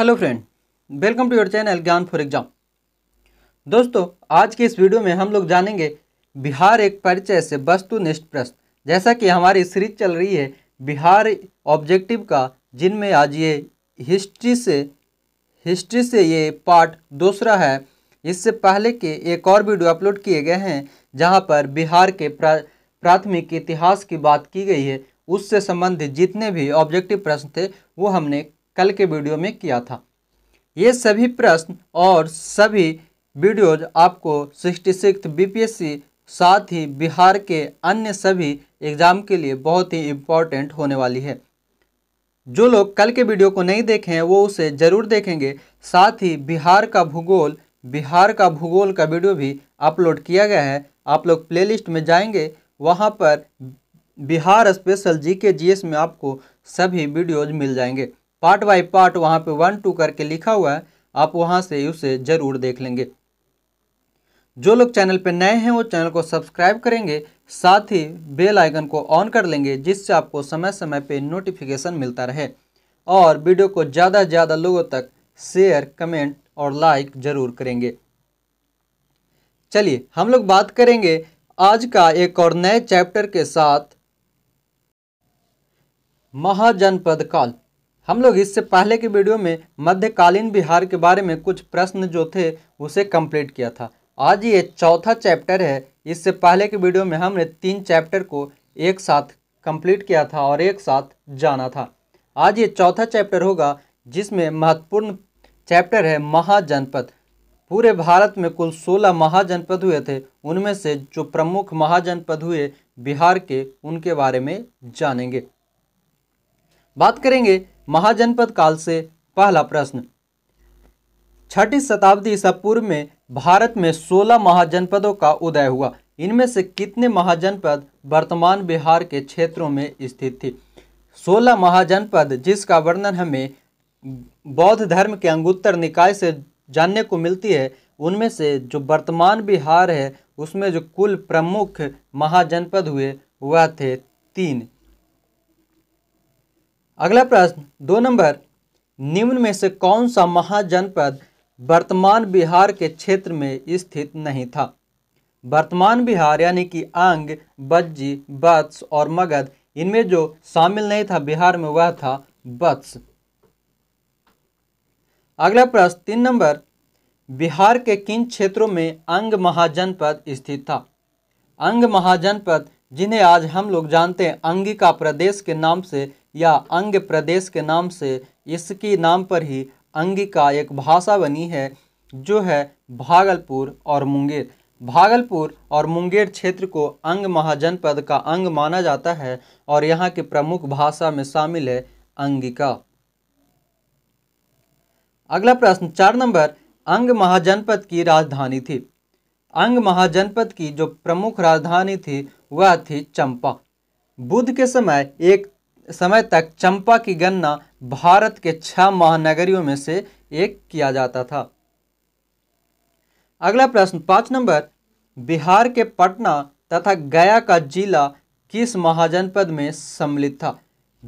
hello friend welcome to your channel Gyan for exam दोस्तों आज के इस वीडियो में हम लोग जानेंगे बिहार एक परिचय से वस्तुनिष्ठ प्रश्न जैसा कि हमारी सीरीज चल रही है बिहार ऑब्जेक्टिव का जिनमें आज ये हिस्ट्री से हिस्ट्री से ये पार्ट दूसरा है इससे पहले के एक और वीडियो अपलोड किए गए हैं जहाँ पर बिहार के प्राथमिक इतिहास की बात की गई है उससे संबंधित जितने भी ऑब्जेक्टिव प्रश्न थे वो हमने कल के वीडियो में किया था ये सभी प्रश्न और सभी वीडियोज आपको सिक्सटी सिक्स बी साथ ही बिहार के अन्य सभी एग्ज़ाम के लिए बहुत ही इम्पॉर्टेंट होने वाली है जो लोग कल के वीडियो को नहीं देखे हैं वो उसे ज़रूर देखेंगे साथ ही बिहार का भूगोल बिहार का भूगोल का वीडियो भी अपलोड किया गया है आप लोग प्लेलिस्ट में जाएंगे वहाँ पर बिहार स्पेशल जी के जी एस में आपको सभी वीडियोज मिल जाएंगे पार्ट बाय पार्ट वहाँ पे वन टू करके लिखा हुआ है आप वहाँ से उसे ज़रूर देख लेंगे जो लोग चैनल पर नए हैं वो चैनल को सब्सक्राइब करेंगे साथ ही बेल आइकन को ऑन कर लेंगे जिससे आपको समय समय पे नोटिफिकेशन मिलता रहे और वीडियो को ज़्यादा से ज़्यादा लोगों तक शेयर कमेंट और लाइक ज़रूर करेंगे चलिए हम लोग बात करेंगे आज का एक और नए चैप्टर के साथ महाजनपद काल हम लोग इससे पहले के वीडियो में मध्यकालीन बिहार के बारे में कुछ प्रश्न जो थे उसे कंप्लीट किया था आज ये चौथा चैप्टर है इससे पहले के वीडियो में हमने तीन चैप्टर को एक साथ कंप्लीट किया था और एक साथ जाना था आज ये चौथा चैप्टर होगा जिसमें महत्वपूर्ण चैप्टर है महाजनपद पूरे भारत में कुल सोलह महाजनपद हुए थे उनमें से जो प्रमुख महाजनपद हुए बिहार के उनके बारे में जानेंगे बात करेंगे महाजनपद काल से पहला प्रश्न छठी शताब्दी ईसा पूर्व में भारत में 16 महाजनपदों का उदय हुआ इनमें से कितने महाजनपद वर्तमान बिहार के क्षेत्रों में स्थित थी 16 महाजनपद जिसका वर्णन हमें बौद्ध धर्म के अंगुत्तर निकाय से जानने को मिलती है उनमें से जो वर्तमान बिहार है उसमें जो कुल प्रमुख महाजनपद हुए वह थे तीन अगला प्रश्न दो नंबर निम्न में से कौन सा महाजनपद वर्तमान बिहार के क्षेत्र में स्थित नहीं था वर्तमान बिहार यानी कि अंग बज्जी बत्स और मगध इनमें जो शामिल नहीं था बिहार में वह था बत्स अगला प्रश्न तीन नंबर बिहार के किन क्षेत्रों में अंग महाजनपद स्थित था अंग महाजनपद जिन्हें आज हम लोग जानते हैं अंगिका प्रदेश के नाम से या अंग प्रदेश के नाम से इसकी नाम पर ही अंग का एक भाषा बनी है जो है भागलपुर और मुंगेर भागलपुर और मुंगेर क्षेत्र को अंग महाजनपद का अंग माना जाता है और यहाँ की प्रमुख भाषा में शामिल है अंगिका अगला प्रश्न चार नंबर अंग महाजनपद की राजधानी थी अंग महाजनपद की जो प्रमुख राजधानी थी वह थी चंपा बुद्ध के समय एक समय तक चंपा की गणना भारत के छह महानगरियों में से एक किया जाता था अगला प्रश्न पांच नंबर बिहार के पटना तथा गया का जिला किस महाजनपद में सम्मिलित था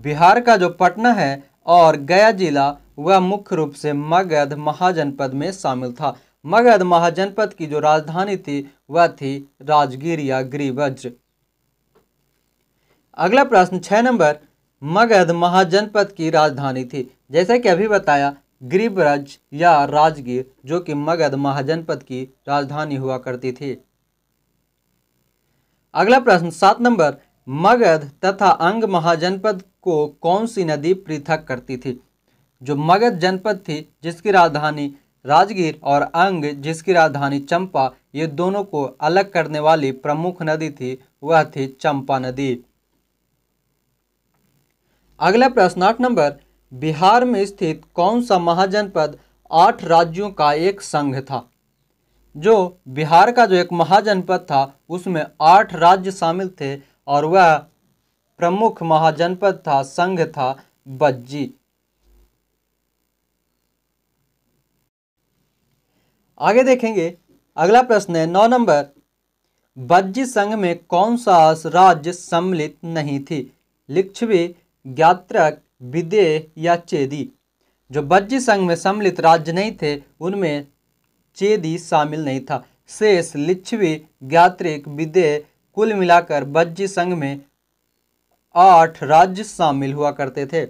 बिहार का जो पटना है और गया जिला वह मुख्य रूप से मगध महाजनपद में शामिल था मगध महाजनपद की जो राजधानी थी वह थी राजगीर या ग्रीवज्र अगला प्रश्न छह नंबर मगध महाजनपद की राजधानी थी जैसा कि अभी बताया ग्रीबरज या राजगीर जो कि मगध महाजनपद की राजधानी हुआ करती थी अगला प्रश्न सात नंबर मगध तथा अंग महाजनपद को कौन सी नदी पृथक करती थी जो मगध जनपद थी जिसकी राजधानी राजगीर और अंग जिसकी राजधानी चंपा ये दोनों को अलग करने वाली प्रमुख नदी थी वह थी चंपा नदी अगला प्रश्नार्थ नंबर बिहार में स्थित कौन सा महाजनपद आठ राज्यों का एक संघ था जो बिहार का जो एक महाजनपद था उसमें आठ राज्य शामिल थे और वह प्रमुख महाजनपद था संघ था बज्जी आगे देखेंगे अगला प्रश्न है नौ नंबर बज्जी संघ में कौन सा राज्य सम्मिलित नहीं थी लिच्छवी ज्ञात्रक विदे या चेदी जो बज्जी संघ में सम्मिलित राज्य नहीं थे उनमें चेदी शामिल नहीं था शेष लिच्छवी ज्ञात्रिक विदे कुल मिलाकर बज्जी संघ में आठ राज्य शामिल हुआ करते थे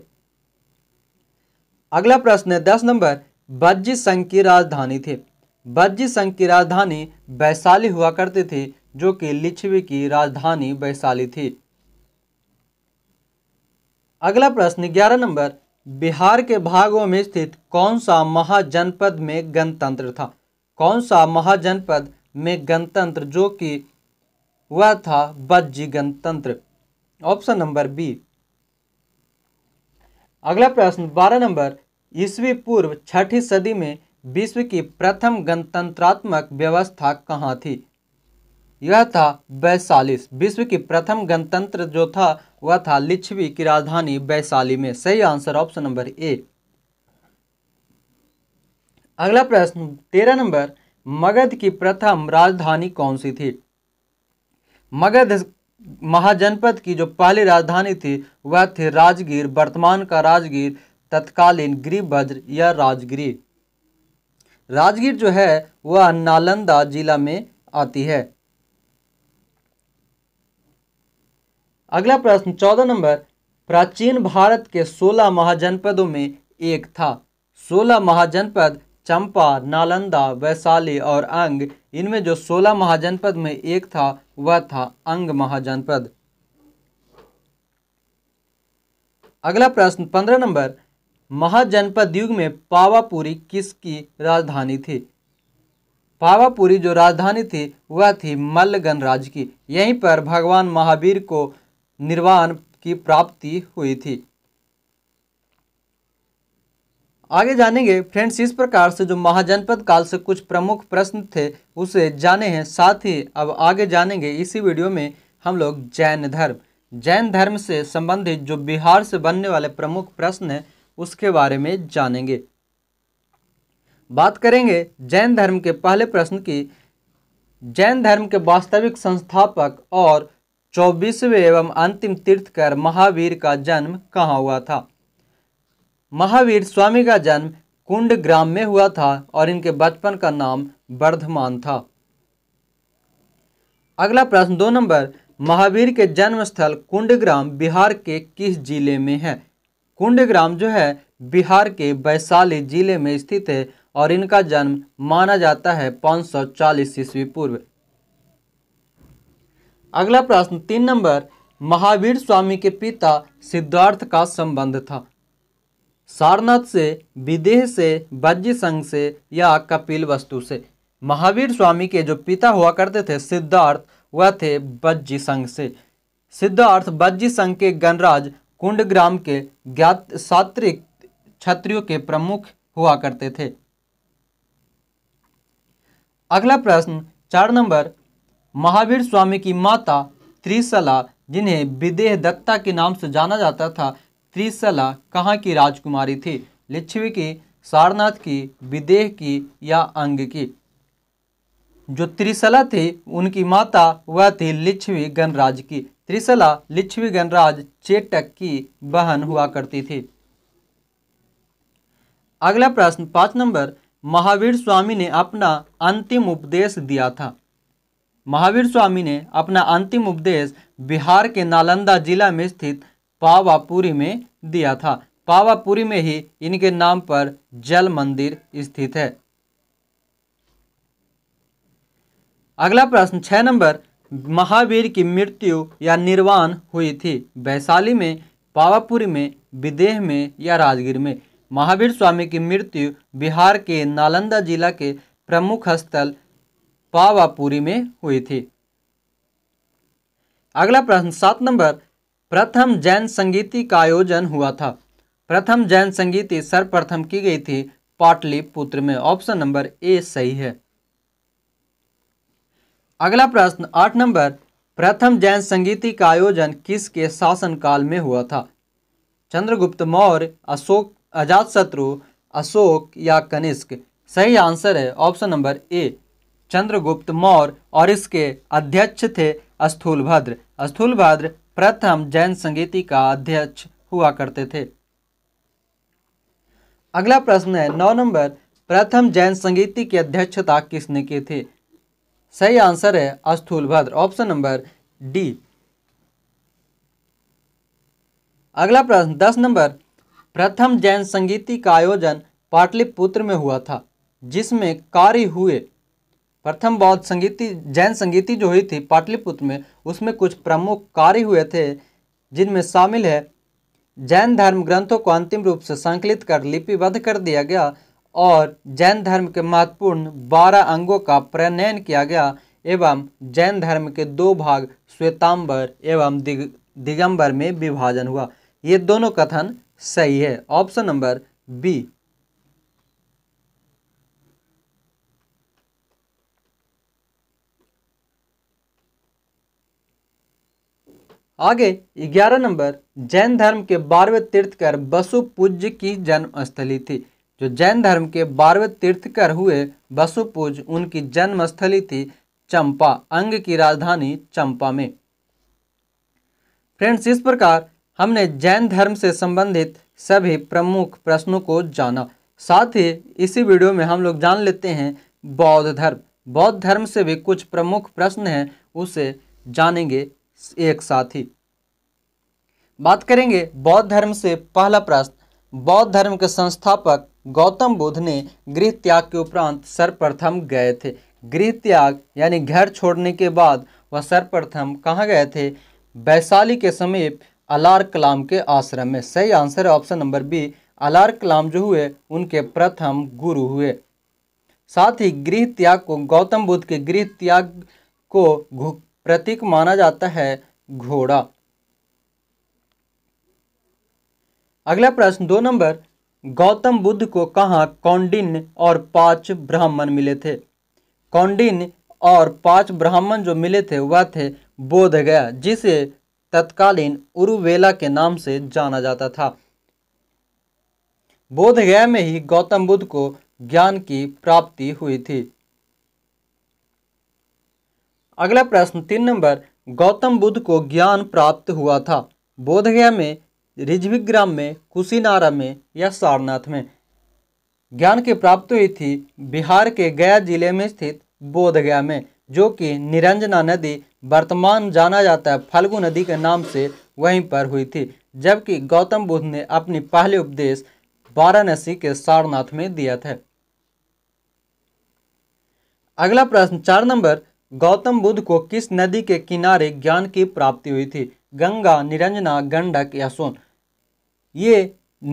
अगला प्रश्न है दस नंबर बज्जी संघ की राजधानी थी बज्जी संघ की राजधानी वैशाली हुआ करती थी जो कि लिच्छवी की राजधानी वैशाली थी अगला प्रश्न ग्यारह नंबर बिहार के भागों में स्थित कौन सा महाजनपद में गणतंत्र था कौन सा महाजनपद में गणतंत्र जो कि वह था बज्जी गणतंत्र ऑप्शन नंबर बी अगला प्रश्न बारह नंबर ईस्वी पूर्व छठी सदी में विश्व की प्रथम गणतंत्रात्मक व्यवस्था कहाँ थी यह था वैशालिस विश्व की प्रथम गणतंत्र जो था वह था लिच्छवी की राजधानी वैशाली में सही आंसर ऑप्शन नंबर ए अगला प्रश्न तेरह नंबर मगध की प्रथम राजधानी कौन सी थी मगध महाजनपद की जो पहली राजधानी थी वह थी राजगीर वर्तमान का राजगीर तत्कालीन गिरिभद्र या राजगिरी राजगीर जो है वह नालंदा जिला में आती है अगला प्रश्न चौदह नंबर प्राचीन भारत के सोलह महाजनपदों में एक था सोलह महाजनपद चंपा नालंदा वैशाली और अंग इनमें जो सोलह महाजनपद में एक था वह था अंग महाजनपद अगला प्रश्न पंद्रह नंबर महाजनपद युग में पावापुरी किसकी राजधानी थी पावापुरी जो राजधानी थी वह थी मल्ल राज्य की यहीं पर भगवान महावीर को निर्वाण की प्राप्ति हुई थी आगे जानेंगे फ्रेंड्स इस प्रकार से जो महाजनपद काल से कुछ प्रमुख प्रश्न थे उसे जाने हैं साथ ही अब आगे जानेंगे इसी वीडियो में हम लोग जैन धर्म जैन धर्म से संबंधित जो बिहार से बनने वाले प्रमुख प्रश्न हैं उसके बारे में जानेंगे बात करेंगे जैन धर्म के पहले प्रश्न की जैन धर्म के वास्तविक संस्थापक और चौबीसवें एवं अंतिम तीर्थकर महावीर का जन्म कहाँ हुआ था महावीर स्वामी का जन्म कुंड ग्राम में हुआ था और इनके बचपन का नाम वर्धमान था अगला प्रश्न दो नंबर महावीर के जन्म स्थल ग्राम बिहार के किस जिले में है कुंड ग्राम जो है बिहार के वैशाली जिले में स्थित है और इनका जन्म माना जाता है 540 सौ ईस्वी पूर्व अगला प्रश्न तीन नंबर महावीर स्वामी के पिता सिद्धार्थ का संबंध था सारनाथ से विदेह से वज्र संघ से या कपिल वस्तु से महावीर स्वामी के जो पिता हुआ करते थे सिद्धार्थ वह थे वज्र संघ से सिद्धार्थ वज्र संघ के गणराज कुंड ग्राम के ज्ञात सात्विक क्षत्रियों के प्रमुख हुआ करते थे अगला प्रश्न चार नंबर महावीर स्वामी की माता त्रिसला जिन्हें विदेह दत्ता के नाम से जाना जाता था त्रिसला कहाँ की राजकुमारी थी लिच्छवी की सारनाथ की विदेह की या अंग की जो त्रिशला थी उनकी माता वह थी लिच्छवी गणराज की त्रिसला लिच्छवी गणराज चेटक की बहन हुआ करती थी अगला प्रश्न पाँच नंबर महावीर स्वामी ने अपना अंतिम उपदेश दिया था महावीर स्वामी ने अपना अंतिम उपदेश बिहार के नालंदा जिला में स्थित पावापुरी में दिया था पावापुरी में ही इनके नाम पर जल मंदिर स्थित है अगला प्रश्न छः नंबर महावीर की मृत्यु या निर्वाण हुई थी वैशाली में पावापुरी में विदेह में या राजगीर में महावीर स्वामी की मृत्यु बिहार के नालंदा जिला के प्रमुख स्थल पावापुरी में हुई थी अगला प्रश्न सात नंबर प्रथम जैन संगीति का आयोजन हुआ था प्रथम जैन संगीति सर्वप्रथम की गई थी पाटलिपुत्र में ऑप्शन नंबर ए सही है अगला प्रश्न आठ नंबर प्रथम जैन संगीति का आयोजन किसके शासनकाल में हुआ था चंद्रगुप्त मौर्य अशोक अजातशत्रु अशोक या कनिष्क सही आंसर है option number A Chandragupta Maurya और इसके अध्यक्ष थे स्थूलभद्र स्थूलभद्र प्रथम जैन संगीति का अध्यक्ष हुआ करते थे अगला प्रश्न है नौ नंबर प्रथम जैन संगीति की अध्यक्षता किसने की थी सही आंसर है अस्थूलभद्र ऑप्शन नंबर डी अगला प्रश्न दस नंबर प्रथम जैन संगीति का आयोजन पाटलिपुत्र में हुआ था जिसमें कार्य हुए प्रथम बौद्ध संगीति जैन संगीति जो हुई थी पाटलिपुत्र में उसमें कुछ प्रमुख कार्य हुए थे जिनमें शामिल है जैन धर्म ग्रंथों को अंतिम रूप से संकलित कर लिपिबद्ध कर दिया गया और जैन धर्म के महत्वपूर्ण बारह अंगों का प्रणयन किया गया एवं जैन धर्म के दो भाग श्वेतांबर एवं दिग दिगंबर में विभाजन हुआ ये दोनों कथन सही है ऑप्शन नंबर बी आगे ग्यारह नंबर जैन धर्म के बारहवें तीर्थकर पूज्य की जन्मस्थली थी जो जैन धर्म के बारहवें तीर्थकर हुए बसुपूज उनकी जन्मस्थली थी चंपा अंग की राजधानी चंपा में फ्रेंड्स इस प्रकार हमने जैन धर्म से संबंधित सभी प्रमुख प्रश्नों को जाना साथ ही इसी वीडियो में हम लोग जान लेते हैं बौद्ध धर्म बौद्ध धर्म से भी कुछ प्रमुख प्रश्न हैं उसे जानेंगे एक साथी बात करेंगे बौद्ध धर्म से पहला प्रश्न बौद्ध धर्म के संस्थापक गौतम बुद्ध ने गृह त्याग के उपरांत सर्वप्रथम गए थे गृह त्याग यानी घर छोड़ने के बाद वह सर्वप्रथम कहाँ गए थे वैशाली के समीप अलार कलाम के आश्रम में सही आंसर है ऑप्शन नंबर बी अलार कलाम जो हुए उनके प्रथम गुरु हुए साथ ही गृह त्याग को गौतम बुद्ध के गृह त्याग को प्रतीक माना जाता है घोड़ा अगला प्रश्न दो नंबर गौतम बुद्ध को कहाँ कौंडिन्य और पांच ब्राह्मण मिले थे कौंडिन्य और पांच ब्राह्मण जो मिले थे वह थे बोध गया जिसे तत्कालीन उरुवेला के नाम से जाना जाता था बोध गया में ही गौतम बुद्ध को ज्ञान की प्राप्ति हुई थी अगला प्रश्न तीन नंबर गौतम बुद्ध को ज्ञान प्राप्त हुआ था बोधगया में रिजविग्राम में कुशीनारा में या सारनाथ में ज्ञान की प्राप्ति हुई थी बिहार के गया जिले में स्थित बोधगया में जो कि निरंजना नदी वर्तमान जाना जाता है फाल्गु नदी के नाम से वहीं पर हुई थी जबकि गौतम बुद्ध ने अपनी पहले उपदेश वाराणसी के सारनाथ में दिया था अगला प्रश्न चार नंबर गौतम बुद्ध को किस नदी के किनारे ज्ञान की प्राप्ति हुई थी गंगा निरंजना गंडक या सोन ये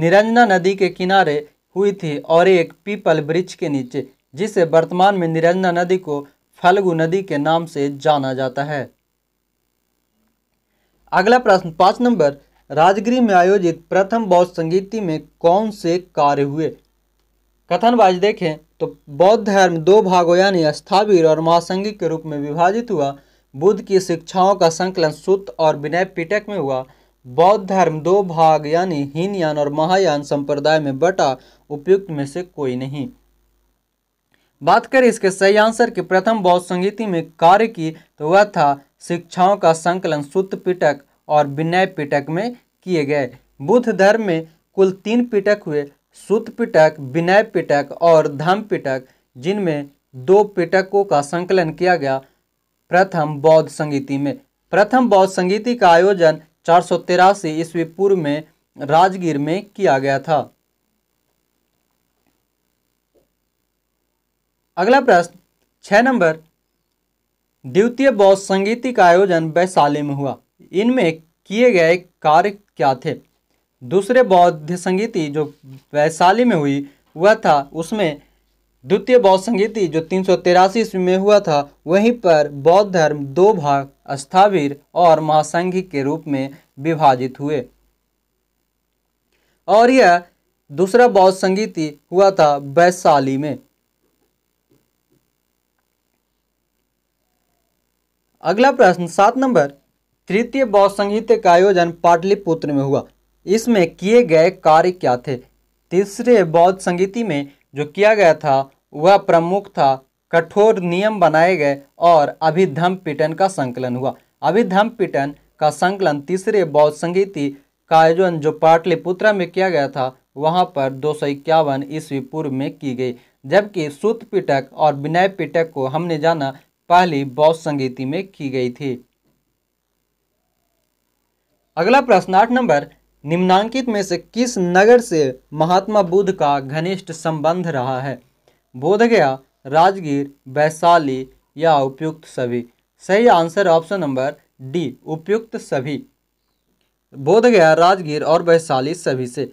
निरंजना नदी के किनारे हुई थी और एक पीपल ब्रिज के नीचे जिसे वर्तमान में निरंजना नदी को फलगु नदी के नाम से जाना जाता है अगला प्रश्न पाँच नंबर राजगिरी में आयोजित प्रथम बौद्ध संगीति में कौन से कार्य हुए कथन वाज देखें तो बौद्ध धर्म दो भागों यानी स्थावीर और महासंघिक के रूप में विभाजित हुआ बुद्ध की शिक्षाओं का संकलन सूत्र और विनय पिटक में हुआ बौद्ध धर्म दो भाग यानी हीनयान और महायान संप्रदाय में बटा उपयुक्त में से कोई नहीं बात करें इसके सही आंसर की प्रथम बौद्ध संगीति में कार्य की तो वह था शिक्षाओं का संकलन सूत्र पिटक और विनय पिटक में किए गए बुद्ध धर्म में कुल तीन पिटक हुए सुत पिटक विनय पिटक और धम पिटक जिनमें दो पिटकों का संकलन किया गया प्रथम बौद्ध संगीति में प्रथम बौद्ध संगीति का आयोजन चार सौ तिरासी ईस्वी पूर्व में राजगीर में किया गया था अगला प्रश्न छः नंबर द्वितीय बौद्ध संगीति का आयोजन वैशाली में हुआ इनमें किए गए कार्य क्या थे दूसरे बौद्ध संगीति जो वैशाली में हुई वह था उसमें द्वितीय बौद्ध संगीति जो तीन सौ ईस्वी में हुआ था वहीं पर बौद्ध धर्म दो भाग अस्थावीर और महासंघिक के रूप में विभाजित हुए और यह दूसरा बौद्ध संगीति हुआ था वैशाली में अगला प्रश्न सात नंबर तृतीय बौद्ध संगीत का आयोजन पाटलिपुत्र में हुआ इसमें किए गए कार्य क्या थे तीसरे बौद्ध संगीति में जो किया गया था वह प्रमुख था कठोर नियम बनाए गए और अभिधम पिटन का संकलन हुआ अभिधम पिटन का संकलन तीसरे बौद्ध संगीति का आयोजन जो पाटलिपुत्रा में किया गया था वहाँ पर दो सौ इक्यावन ईस्वी पूर्व में की गई जबकि सूत पिटक और विनय पिटक को हमने जाना पहली बौद्ध संगीति में की गई थी अगला प्रश्न आठ नंबर निम्नांकित में से किस नगर से महात्मा बुद्ध का घनिष्ठ संबंध रहा है बोधगया राजगीर वैशाली या उपयुक्त सभी सही आंसर ऑप्शन नंबर डी उपयुक्त सभी बोधगया राजगीर और वैशाली सभी से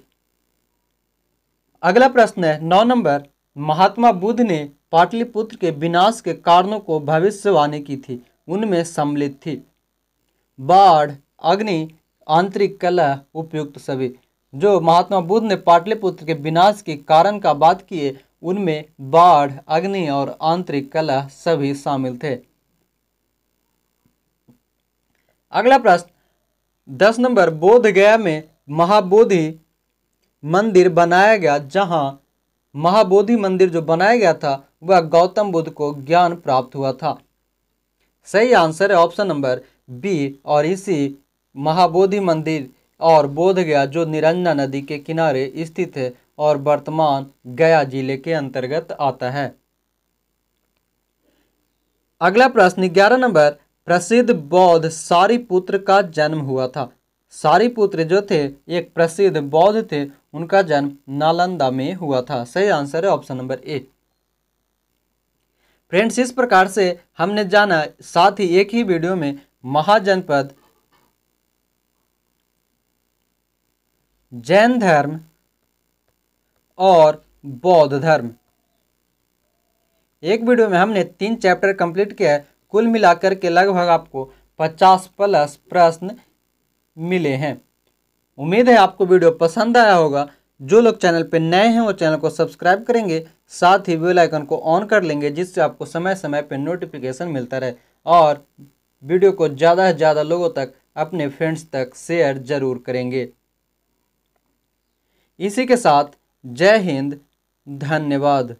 अगला प्रश्न है नौ नंबर महात्मा बुद्ध ने पाटलिपुत्र के विनाश के कारणों को भविष्यवाणी की थी उनमें सम्मिलित थी बाढ़ अग्नि आंतरिक कला उपयुक्त सभी जो महात्मा बुद्ध ने पाटलिपुत्र के विनाश के कारण का बात किए उनमें बाढ़ अग्नि और आंतरिक कला सभी शामिल थे अगला प्रश्न दस नंबर बोध गया में महाबोधि मंदिर बनाया गया जहां महाबोधि मंदिर जो बनाया गया था वह गौतम बुद्ध को ज्ञान प्राप्त हुआ था सही आंसर है ऑप्शन नंबर बी और इसी महाबोधि मंदिर और बोध गया जो निरंजना नदी के किनारे स्थित है और वर्तमान गया जिले के अंतर्गत आता है अगला प्रश्न ग्यारह नंबर प्रसिद्ध बौद्ध सारीपुत्र का जन्म हुआ था सारीपुत्र जो थे एक प्रसिद्ध बौद्ध थे उनका जन्म नालंदा में हुआ था सही आंसर है ऑप्शन नंबर ए फ्रेंड्स इस प्रकार से हमने जाना साथ ही एक ही वीडियो में महाजनपद जैन धर्म और बौद्ध धर्म एक वीडियो में हमने तीन चैप्टर कंप्लीट किया है कुल मिलाकर के लगभग आपको 50 प्लस प्रश्न मिले हैं उम्मीद है आपको वीडियो पसंद आया होगा जो लोग चैनल पर नए हैं वो चैनल को सब्सक्राइब करेंगे साथ ही बेल आइकन को ऑन कर लेंगे जिससे आपको समय समय पर नोटिफिकेशन मिलता रहे और वीडियो को ज़्यादा से ज़्यादा लोगों तक अपने फ्रेंड्स तक शेयर ज़रूर करेंगे इसी के साथ जय हिंद धन्यवाद